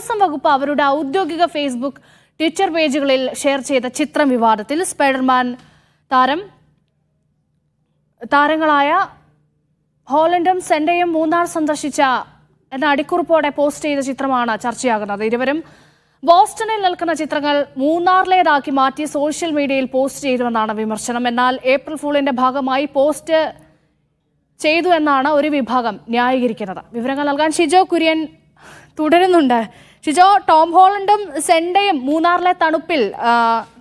ദേവസ്വം വകുപ്പ് അവരുടെ ഔദ്യോഗിക ഫേസ്ബുക്ക് ട്വിറ്റർ പേജുകളിൽ ഷെയർ ചെയ്ത ചിത്രം വിവാദത്തിൽ സ്പൈഡർമാൻ താരം താരങ്ങളായ ഹോളണ്ടും സെൻഡയും മൂന്നാർ സന്ദർശിച്ച എന്ന അടിക്കുറിപ്പോടെ പോസ്റ്റ് ചെയ്ത ചിത്രമാണ് ചർച്ചയാകുന്നത് ഇരുവരും ബോസ്റ്റണിൽ നിൽക്കുന്ന ചിത്രങ്ങൾ മൂന്നാറിലേതാക്കി മാറ്റി സോഷ്യൽ മീഡിയയിൽ പോസ്റ്റ് ചെയ്തുവെന്നാണ് വിമർശനം എന്നാൽ ഏപ്രിൽ ഫൂളിന്റെ ഭാഗമായി പോസ്റ്റ് ചെയ്തു എന്നാണ് ഒരു വിഭാഗം ന്യായീകരിക്കുന്നത് വിവരങ്ങൾ നൽകാൻ ഷിജോ കുര്യൻ തുടരുന്നുണ്ട് ഷിജോ ടോം ഹോളണ്ടും സെൻഡയും മൂന്നാറിലെ തണുപ്പിൽ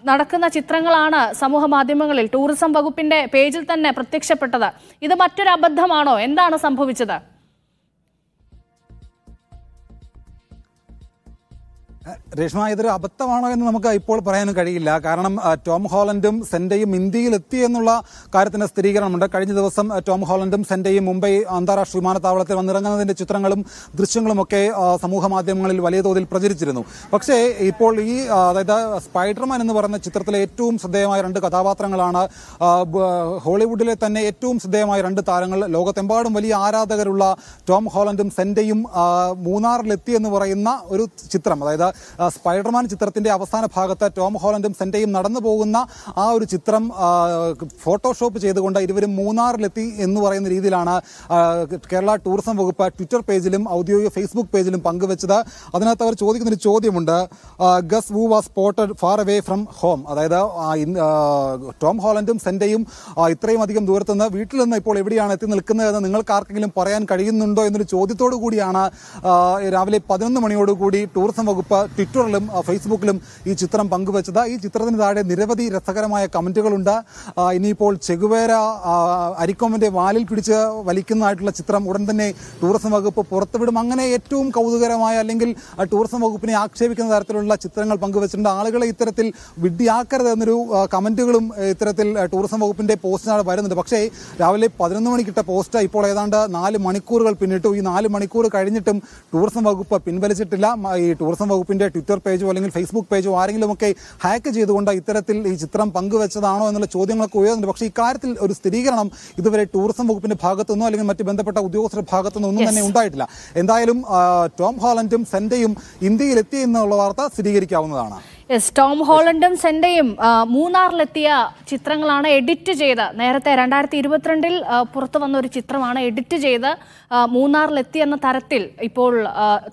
നടക്കുന്ന ചിത്രങ്ങളാണ് സമൂഹ മാധ്യമങ്ങളിൽ ടൂറിസം വകുപ്പിന്റെ പേജിൽ തന്നെ പ്രത്യക്ഷപ്പെട്ടത് ഇത് മറ്റൊരു അബദ്ധമാണോ എന്താണ് സംഭവിച്ചത് രേഷ്മ ഇതൊരു അബദ്ധമാണോ എന്ന് നമുക്ക് ഇപ്പോൾ പറയാനും കഴിയില്ല കാരണം ടോം ഹോളണ്ടും സെന്റയും ഇന്ത്യയിൽ എത്തി എന്നുള്ള കാര്യത്തിന് സ്ഥിരീകരണമുണ്ട് കഴിഞ്ഞ ദിവസം ടോം ഹോളണ്ടും സെന്റയും മുംബൈ അന്താരാഷ്ട്ര വിമാനത്താവളത്തിൽ വന്നിറങ്ങുന്നതിന്റെ ചിത്രങ്ങളും ദൃശ്യങ്ങളും ഒക്കെ സമൂഹ മാധ്യമങ്ങളിൽ വലിയ തോതിൽ പ്രചരിച്ചിരുന്നു പക്ഷേ ഇപ്പോൾ ഈ അതായത് സ്പൈഡർമാൻ എന്ന് പറയുന്ന ചിത്രത്തിലെ ഏറ്റവും ശ്രദ്ധേയമായ രണ്ട് കഥാപാത്രങ്ങളാണ് ഹോളിവുഡിലെ തന്നെ ഏറ്റവും ശ്രദ്ധേയമായ രണ്ട് താരങ്ങൾ ലോകത്തെമ്പാടും വലിയ ആരാധകരുള്ള ടോം ഹോളണ്ടും സെന്റയും മൂന്നാറിലെത്തി എന്ന് പറയുന്ന ഒരു ചിത്രം അതായത് സ്പൈഡർമാൻ ചിത്രത്തിന്റെ അവസാന ഭാഗത്ത് ടോം ഹോളൻഡും സെന്റയും നടന്നു പോകുന്ന ആ ഒരു ചിത്രം ഫോട്ടോഷോപ്പ് ചെയ്തുകൊണ്ട് ഇരുവരും മൂന്നാറിലെത്തി എന്ന് പറയുന്ന രീതിയിലാണ് കേരള ടൂറിസം വകുപ്പ് ട്വിറ്റർ പേജിലും ഔദ്യോഗിക ഫേസ്ബുക്ക് പേജിലും പങ്കുവച്ചത് അതിനകത്ത് അവർ ഒരു ചോദ്യമുണ്ട് guess who was spotted far away from home അതായത് ടോം ഹോളൻഡും സെന്റയും ഇത്രയും അധികം ദൂരത്തു നിന്ന് വീട്ടിൽ നിന്ന് ഇപ്പോൾ എവിടെയാണ് എത്തി എന്ന് നിങ്ങൾക്ക് ആർക്കെങ്കിലും പറയാൻ കഴിയുന്നുണ്ടോ എന്നൊരു ചോദ്യത്തോടു കൂടിയാണ് രാവിലെ പതിനൊന്ന് മണിയോടുകൂടി ടൂറിസം വകുപ്പ് ട്വിറ്ററിലും ഫേസ്ബുക്കിലും ഈ ചിത്രം പങ്കുവച്ചത് ഈ ചിത്രത്തിന് താഴെ നിരവധി രസകരമായ കമൻറ്റുകളുണ്ട് ഇനിയിപ്പോൾ ചെകുവേര അരിക്കോമൻ്റെ വാലിൽ പിടിച്ച് വലിക്കുന്നതായിട്ടുള്ള ചിത്രം ഉടൻ തന്നെ ടൂറിസം വകുപ്പ് പുറത്തുവിടും അങ്ങനെ ഏറ്റവും കൗതുകരമായ അല്ലെങ്കിൽ ടൂറിസം വകുപ്പിനെ ആക്ഷേപിക്കുന്ന തരത്തിലുള്ള ചിത്രങ്ങൾ പങ്കുവച്ചിട്ടുണ്ട് ആളുകളെ ഇത്തരത്തിൽ എന്നൊരു കമൻറ്റുകളും ഇത്തരത്തിൽ ടൂറിസം വകുപ്പിൻ്റെ പോസ്റ്റിനാണ് വരുന്നുണ്ട് പക്ഷേ രാവിലെ പതിനൊന്ന് മണിക്കിട്ട പോസ്റ്റ് ഇപ്പോൾ ഏതാണ്ട് നാല് മണിക്കൂറുകൾ പിന്നിട്ടു ഈ നാല് മണിക്കൂർ കഴിഞ്ഞിട്ടും ടൂറിസം വകുപ്പ് പിൻവലിച്ചിട്ടില്ല ഈ ടൂറിസം വകുപ്പ് ഗ്രൂപ്പിന്റെ ട്വിറ്റർ പേജോ അല്ലെങ്കിൽ ഫേസ്ബുക്ക് പേജോ ഒക്കെ ഹാക്ക് ചെയ്തുകൊണ്ട് ഇത്തരത്തിൽ ഈ ചിത്രം പങ്കുവെച്ചതാണോ എന്നുള്ള ചോദ്യങ്ങളൊക്കെ ഉയർന്നിട്ടുണ്ട് പക്ഷേ ഇക്കാര്യത്തിൽ ഒരു സ്ഥിരീകരണം ഇതുവരെ ടൂറിസം വകുപ്പിന്റെ ഭാഗത്തുനിന്നോ അല്ലെങ്കിൽ മറ്റ് ബന്ധപ്പെട്ട ഉദ്യോഗസ്ഥരുടെ ഭാഗത്തുനിന്നോ ഒന്നും തന്നെ ഉണ്ടായിട്ടില്ല എന്തായാലും ടോം ഹാലൻഡും സെന്റയും ഇന്ത്യയിലെത്തി എന്നുള്ള വാർത്ത സ്ഥിരീകരിക്കാവുന്നതാണ് യെസ് ടോം ഹോളണ്ടും സെൻഡയും മൂന്നാറിലെത്തിയ ചിത്രങ്ങളാണ് എഡിറ്റ് ചെയ്ത് നേരത്തെ രണ്ടായിരത്തി ഇരുപത്തിരണ്ടിൽ പുറത്തു വന്ന ഒരു ചിത്രമാണ് എഡിറ്റ് ചെയ്ത് മൂന്നാറിലെത്തി എന്ന തരത്തിൽ ഇപ്പോൾ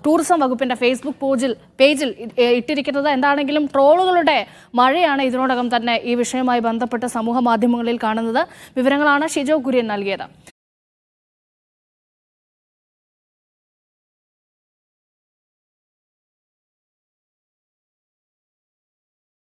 ടൂറിസം വകുപ്പിൻ്റെ ഫേസ്ബുക്ക് പേജിൽ പേജിൽ ഇട്ടിരിക്കുന്നത് എന്താണെങ്കിലും ട്രോളുകളുടെ മഴയാണ് ഇതിനോടകം തന്നെ ഈ വിഷയവുമായി ബന്ധപ്പെട്ട് സമൂഹ മാധ്യമങ്ങളിൽ കാണുന്നത് വിവരങ്ങളാണ് ഷിജോ കുര്യൻ നൽകിയത്